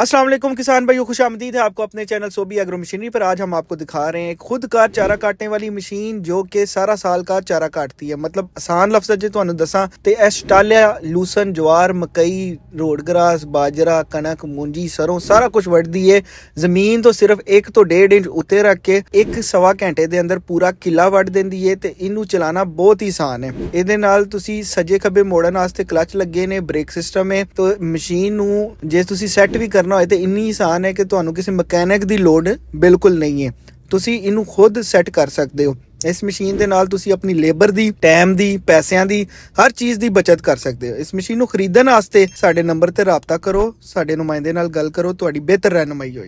असलम किसान भाई खुश आमदीद है आपको अपने चैनल सोबी एग्रो मशीनरी पर आज हम आपको दिखा रहे हैं खुद का चारा काटने वाली मशीन जो कि सारा साल का चारा काटती है मतलब आसान लफ्ज जो तुम्हें दसा तो एस्टालिया लूसन ज्वार मकई रोड बाजरा कणक मूंजी सरों सारा कुछ वढ़ती है जमीन तो सिर्फ एक तो डेढ़ इंच उत्ते रख के एक सवा घंटे के अंदर पूरा किला वढ़ दें तो इनू चलाना बहुत ही आसान है ये सजे खबे मोड़न वास्ते क्लच लगे ने ब्रेक सिस्टम है तो मशीन जो सैट भी करना हो तो इन्नी आसान है कि तुम्हें किसी मकैनिक की लड़ बिल्कुल नहीं है तुम इन खुद सैट कर सकते हो इस मशीन के नाल अपनी लेबर की टाइम की पैसों की हर चीज़ की बचत कर सकते हो इस मशीन खरीदने वास्ते साढ़े नंबर पर रबता करो साडे नुमाइंदे गल करो थोड़ी बेहतर रहनुमाई होगी